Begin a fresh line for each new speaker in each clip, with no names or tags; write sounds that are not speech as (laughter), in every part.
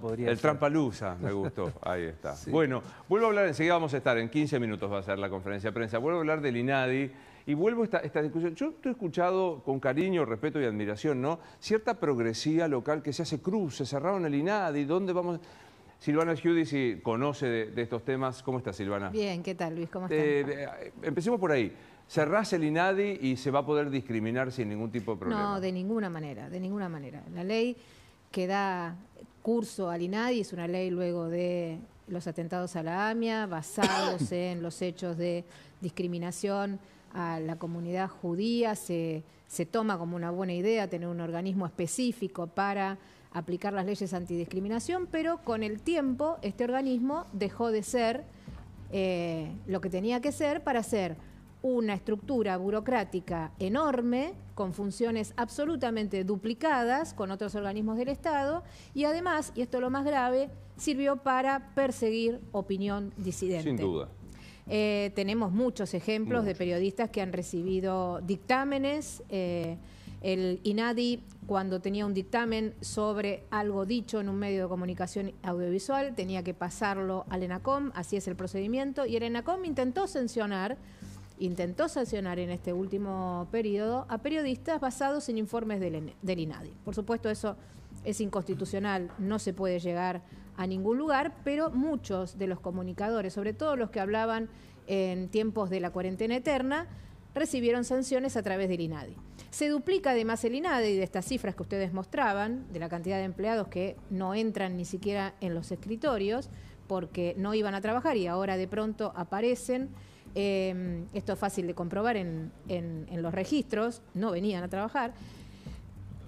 Podría el trampalusa, me (laughs) gustó, ahí está. Bueno, vuelvo a hablar, enseguida vamos a estar, en 15 minutos va a ser la conferencia de prensa, vuelvo a hablar del INADI y vuelvo a esta, discusión. Yo he escuchado con cariño, respeto y admiración, ¿no? Cierta progresía local que se hace cruz, se cerraron el INADI, ¿dónde vamos? Silvana si conoce de, estos temas. ¿Cómo está, Silvana?
Bien, ¿qué tal, Luis? ¿Cómo eh, estás?
Eh, empecemos por ahí. Cerrás el INADI y se va a poder discriminar sin ningún tipo de problema. No,
de ninguna manera, de ninguna manera. La ley que da curso al INADI, es una ley luego de los atentados a la AMIA, basados (coughs) en los hechos de discriminación a la comunidad judía, se, toma como una buena idea tener un organismo específico para aplicar las leyes antidiscriminación, pero con el tiempo este organismo dejó de ser eh, lo que tenía que ser para ser una estructura burocrática enorme, con funciones absolutamente duplicadas con otros organismos del Estado, y además, y esto es lo más grave, sirvió para perseguir opinión disidente. Sin duda. Eh, tenemos muchos ejemplos de periodistas que han recibido dictámenes. Eh, el INADI, cuando tenía un dictamen sobre algo dicho en un medio de comunicación audiovisual, tenía que pasarlo al ENACOM, así es el procedimiento, y el ENACOM intentó sancionar intentó sancionar en este último periodo a periodistas basados en informes del, INADI. Por supuesto, eso es inconstitucional, no se puede llegar a ningún lugar, pero muchos de los comunicadores, sobre todo los que hablaban en tiempos de la cuarentena eterna, recibieron sanciones a través del INADI. Se duplica además el INADI de estas cifras que ustedes mostraban, de la cantidad de empleados que no entran ni siquiera en los escritorios porque no iban a trabajar y ahora de pronto aparecen. Em, esto es fácil de comprobar en, los registros, no venían a trabajar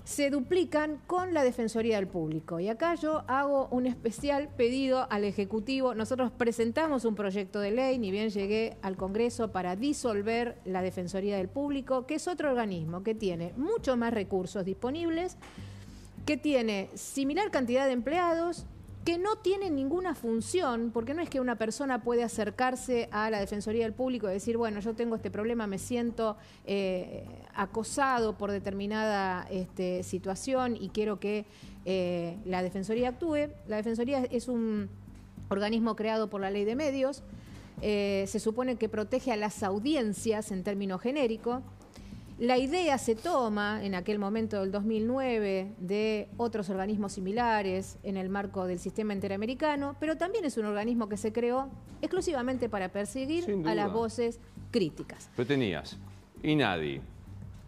se duplican con la Defensoría del Público. Y acá yo hago un especial pedido al Ejecutivo. Nosotros presentamos un proyecto de ley, ni bien llegué al Congreso, para disolver la Defensoría del Público, que es otro organismo que tiene mucho más recursos disponibles, que tiene similar cantidad de empleados, que no tiene ninguna función, porque no es que una persona puede acercarse a la Defensoría del Público y decir, bueno, yo tengo este problema, me siento eh, acosado por determinada este, situación y quiero que eh, la Defensoría actúe. La Defensoría es un organismo creado por la ley de medios, eh, se supone que protege a las audiencias en términos genéricos. La idea se toma en aquel momento del 2009 de otros organismos similares en el marco del sistema interamericano, pero también es un organismo que se creó exclusivamente para perseguir a las voces críticas.
Pero tenías INADI,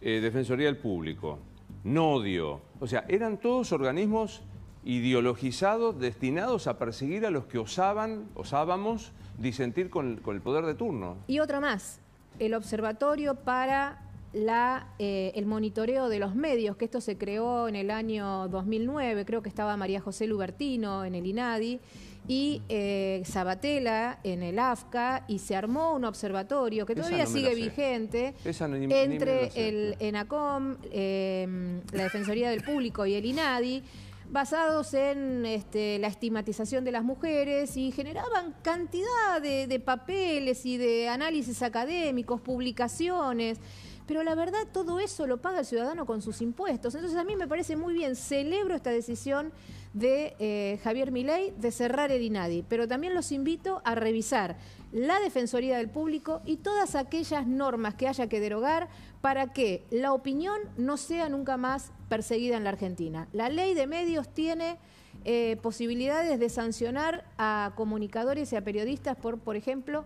eh, Defensoría del Público, NODIO, o sea, eran todos organismos ideologizados destinados a perseguir a los que osaban, osábamos disentir con, con el poder de turno.
Y otra más, el Observatorio para eh, el monitoreo de los medios, que esto se creó en el año 2009, creo que estaba María José Lubertino en el INADI, y eh, en el AFCA, y se armó un observatorio que todavía sigue vigente
entre el
ENACOM, em, la Defensoría del Público y el INADI, basados en este, la estigmatización de las mujeres y generaban cantidad de, papeles y de análisis académicos, publicaciones pero la verdad todo eso lo paga el ciudadano con sus impuestos. Entonces a mí me parece muy bien, celebro esta decisión de eh, Javier Milei de cerrar el pero también los invito a revisar la Defensoría del Público y todas aquellas normas que haya que derogar para que la opinión no sea nunca más perseguida en la Argentina. La ley de medios tiene eh, posibilidades de sancionar a comunicadores y a periodistas por, por ejemplo,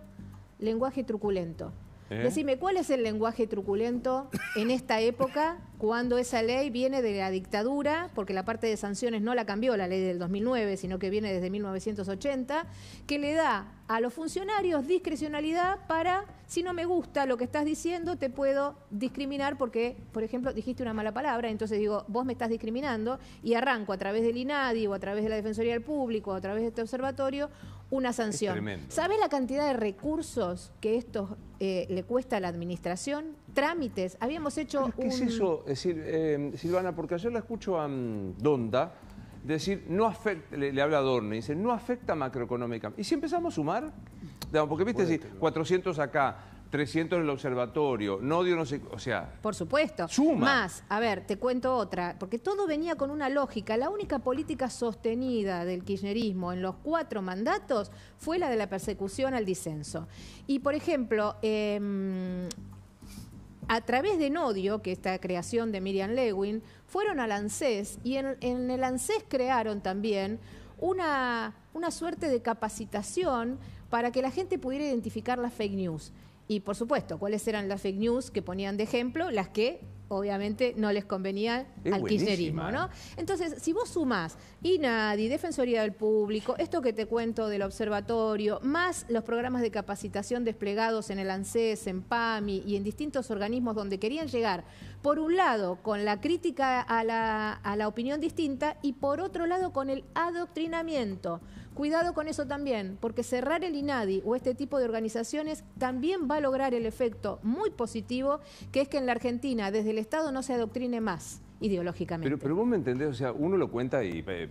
lenguaje truculento. ¿Eh? Decime, ¿cuál es el lenguaje truculento en esta época cuando esa ley viene de la dictadura? Porque la parte de sanciones no la cambió la ley del 2009, sino que viene desde 1980, que le da a los funcionarios discrecionalidad para, si no me gusta lo que estás diciendo, te puedo discriminar porque, por ejemplo, dijiste una mala palabra, entonces digo, vos me estás discriminando y arranco a través del INADI o a través de la Defensoría del Público o a través de este observatorio una sanción. ¿Sabe la cantidad de recursos que esto eh, le cuesta a la administración? Trámites. Habíamos hecho. ¿Qué es eso,
eh, Silvana? Porque ayer la escucho a mm, Donda decir, no afecta, le, habla a Dorne, dice, no afecta macroeconómica. Y si empezamos a sumar, porque viste, si 400 acá, 300 en el observatorio, Nodio no sé, o sea...
Por supuesto. Suma. Más, a ver, te cuento otra, porque todo venía con una lógica. La única política sostenida del kirchnerismo en los cuatro mandatos fue la de la persecución al disenso. Y, por ejemplo, em, a través de Nodio, que esta creación de Miriam Lewin, fueron al ANSES y en, el ANSES crearon también una, una suerte de capacitación para que la gente pudiera identificar las fake news. Y por supuesto, ¿cuáles eran las fake news que ponían de ejemplo? Las que obviamente no les convenía al kirchnerismo, eh. ¿no? Entonces, si vos sumás INADI, Defensoría del Público, esto que te cuento del observatorio, más los programas de capacitación desplegados en el ANSES, en PAMI y en distintos organismos donde querían llegar, por un lado, con la crítica a la, a la opinión distinta y por otro lado, con el adoctrinamiento. Cuidado con eso también, porque cerrar el INADI o este tipo de organizaciones también va a lograr el efecto muy positivo, que es que en la Argentina, desde el Estado no se adoctrine más ideológicamente. Pero,
vos me entendés, o sea, uno lo cuenta y eh,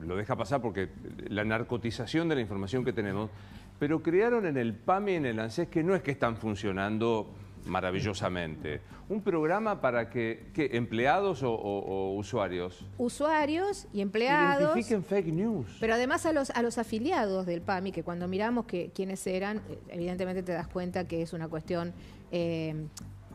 lo deja pasar porque la narcotización de la información que tenemos, pero crearon en el PAMI y en el ANSES que no es que están funcionando maravillosamente. Un programa para que, empleados o, usuarios.
Usuarios y empleados. Identifiquen
fake news.
Pero además a los, afiliados del PAMI, que cuando miramos que, quiénes eran, evidentemente te das cuenta que es una cuestión eh,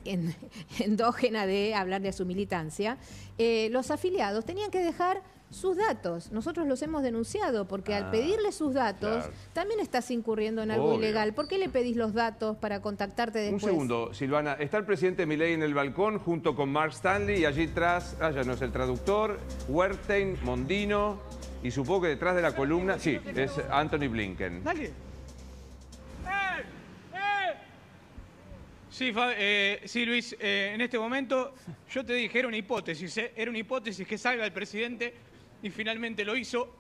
(laughs) endógena de hablar de su militancia, eh, los afiliados tenían que dejar sus datos. Nosotros los hemos denunciado porque al ah, pedirle sus datos también estás incurriendo en algo ilegal. ¿Por qué le pedís los datos para contactarte después? Un
segundo, Silvana. Está el presidente Milei en el balcón junto con Mark Stanley y allí atrás, allá ah, no es el traductor, Huertain, Mondino y supongo que detrás de la columna, sí, es Anthony Blinken.
Eh, sí, Luis, eh, en este momento yo te dije, era una hipótesis, eh, era una hipótesis que salga el presidente y finalmente lo hizo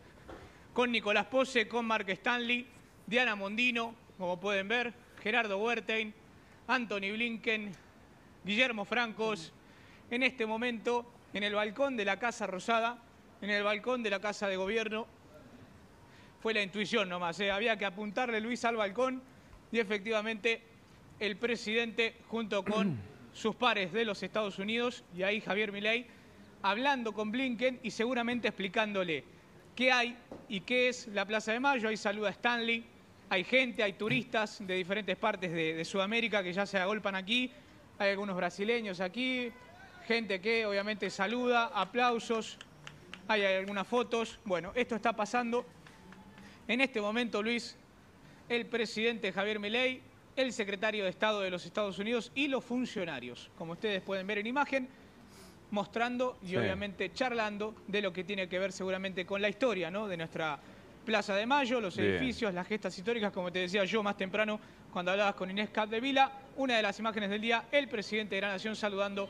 con Nicolás Pose, con Mark Stanley, Diana Mondino, como pueden ver, Gerardo Huertein, Anthony Blinken, Guillermo Francos, en este momento en el balcón de la Casa Rosada, en el balcón de la Casa de Gobierno. Fue la intuición nomás, había que apuntarle Luis al balcón y efectivamente el presidente junto con (clears throat) sus pares de los Estados Unidos y ahí Javier Milei hablando con Blinken y seguramente explicándole qué hay y qué es la Plaza de Mayo. Ahí saluda Stanley, hay gente, hay turistas de diferentes partes de, Sudamérica que ya se agolpan aquí, hay algunos brasileños aquí, gente que obviamente saluda, aplausos, hay algunas fotos. Bueno, esto está pasando en este momento, Luis, el presidente Javier Milei el secretario de Estado de los Estados Unidos y los funcionarios, como ustedes pueden ver en imagen, mostrando y obviamente charlando de lo que tiene que ver seguramente con la historia ¿no? de nuestra Plaza de Mayo, los edificios, las gestas históricas, como te decía yo más temprano cuando hablabas con Inés Capdevila, una de las imágenes del día, el presidente de la Nación saludando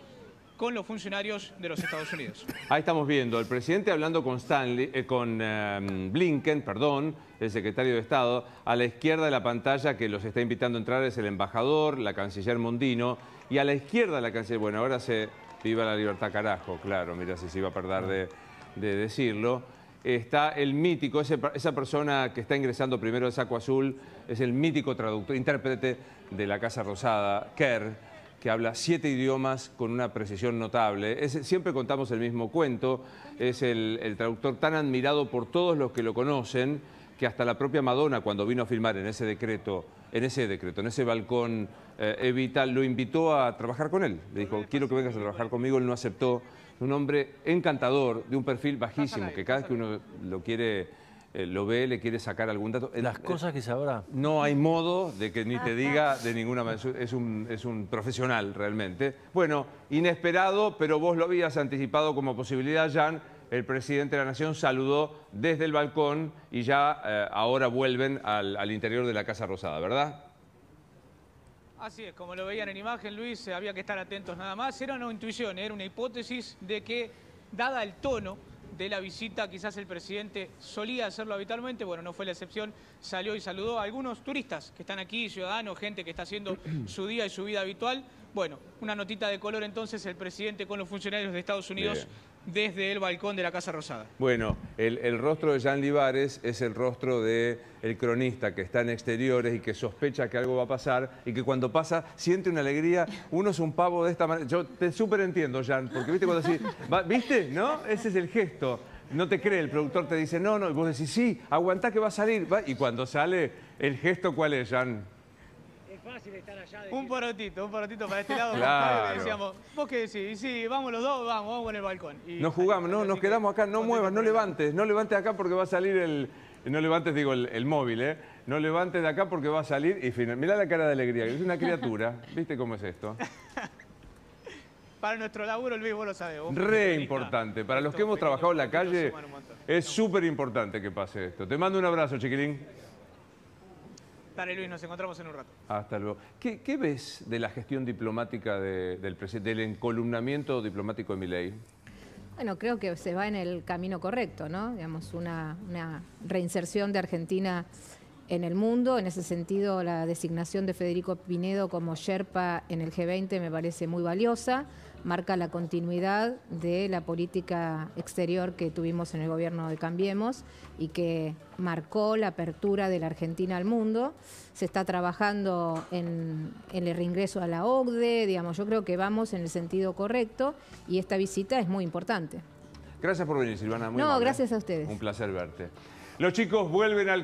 con los funcionarios de los Estados Unidos.
Ahí estamos viendo al presidente hablando con, Stanley, eh, con eh, Blinken, perdón, el secretario de Estado. A la izquierda de la pantalla que los está invitando a entrar es el embajador, la canciller Mondino. Y a la izquierda la canciller, bueno, ahora se viva la libertad carajo, claro, mira si se iba a perder de, decirlo. Está el mítico, esa persona que está ingresando primero al saco azul, es el mítico traductor, intérprete de la Casa Rosada, Kerr que habla siete idiomas con una precisión notable. siempre contamos el mismo cuento, es el, traductor tan admirado por todos los que lo conocen que hasta la propia Madonna cuando vino a filmar en ese decreto, en ese decreto, en ese balcón eh, Evita, lo invitó a trabajar con él. Le dijo, quiero que vengas a trabajar conmigo, él no aceptó. Un hombre encantador, de un perfil bajísimo, que cada vez que uno lo quiere eh, lo ve, le quiere sacar algún dato. Eh, Las eh, cosas que sabrá. No hay modo de que ni te diga de ninguna manera. Es un, es un profesional realmente. Bueno, inesperado, pero vos lo habías anticipado como posibilidad, Jan. El presidente de la Nación saludó desde el balcón y ya ahora vuelven al, al interior de la Casa Rosada, ¿verdad?
Así es, como lo veían en imagen, Luis, había que estar atentos nada más. Era una intuición, era una hipótesis de que, dada el tono de la visita. Quizás el presidente solía hacerlo habitualmente, bueno, no fue la excepción. Salió y saludó a algunos turistas que están aquí, ciudadanos, gente que está haciendo (clears throat) su día y su vida habitual. Bueno, una notita de color entonces el presidente con los funcionarios de Estados Unidos desde el balcón de la Casa Rosada.
Bueno, el, rostro de Jan Livares es el rostro del cronista que está en exteriores y que sospecha que algo va a pasar y que cuando pasa siente una alegría. Uno es un pavo de esta manera. Yo te súper entiendo, Jean, porque viste cuando decís, ¿viste? ¿No? Ese es el gesto. No te cree, el productor te dice, no, no, y vos decís, sí, aguantá que va a salir. ¿Va? Y cuando sale, ¿el gesto cuál es, Jan?
un porotito, un porotito para este lado. (laughs) claro. decíamos, vos qué decís, sí, vamos los dos, vamos, vamos en el balcón. Nos jugamos,
no, nos quedamos acá, no muevas, no levantes, no levantes de acá porque va a salir el... No levantes, digo, el, móvil, ¿eh? No levantes de acá porque va a salir y final... Mirá la cara de alegría, es una criatura. (laughs) ¿Viste cómo es esto?
(laughs) para nuestro laburo, Luis, vos lo sabés.
Re importante. Para los que hemos trabajado en la calle, es súper importante que pase esto. Te mando un abrazo, chiquilín.
Dale, Luis, nos encontramos en un rato.
Hasta luego. ¿Qué, ves de la gestión diplomática del del encolumnamiento diplomático de Milei?
Bueno, creo que se va en el camino correcto, ¿no? Digamos, una, una reinserción de Argentina en el mundo. En ese sentido, la designación de Federico Pinedo como Sherpa en el G20 me parece muy valiosa marca la continuidad de la política exterior que tuvimos en el gobierno de Cambiemos y que marcó la apertura de la Argentina al mundo. Se está trabajando en, el reingreso a la OCDE, digamos, yo creo que vamos en el sentido correcto y esta visita es muy importante.
Gracias por venir, Silvana. no, gracias a ustedes. Un placer verte. Los chicos vuelven al...